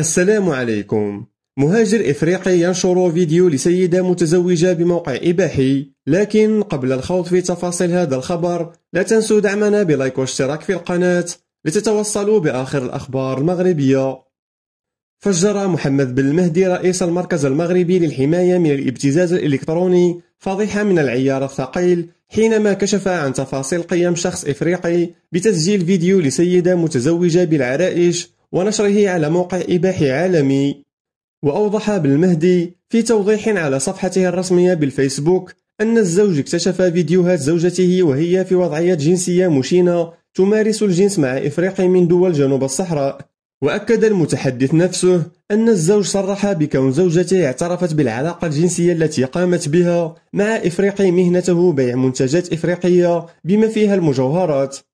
السلام عليكم مهاجر إفريقي ينشر فيديو لسيدة متزوجة بموقع إباحي لكن قبل الخوض في تفاصيل هذا الخبر لا تنسوا دعمنا بلايك واشتراك في القناة لتتوصلوا بآخر الأخبار المغربية فجر محمد بن المهدي رئيس المركز المغربي للحماية من الابتزاز الإلكتروني فضيحة من العيار الثقيل حينما كشف عن تفاصيل قيام شخص إفريقي بتسجيل فيديو لسيدة متزوجة بالعرائش ونشره على موقع إباحي عالمي وأوضح بالمهدي في توضيح على صفحته الرسمية بالفيسبوك أن الزوج اكتشف فيديوهات زوجته وهي في وضعية جنسية مشينة تمارس الجنس مع إفريقي من دول جنوب الصحراء وأكد المتحدث نفسه أن الزوج صرح بكون زوجته اعترفت بالعلاقة الجنسية التي قامت بها مع إفريقي مهنته بيع منتجات إفريقية بما فيها المجوهرات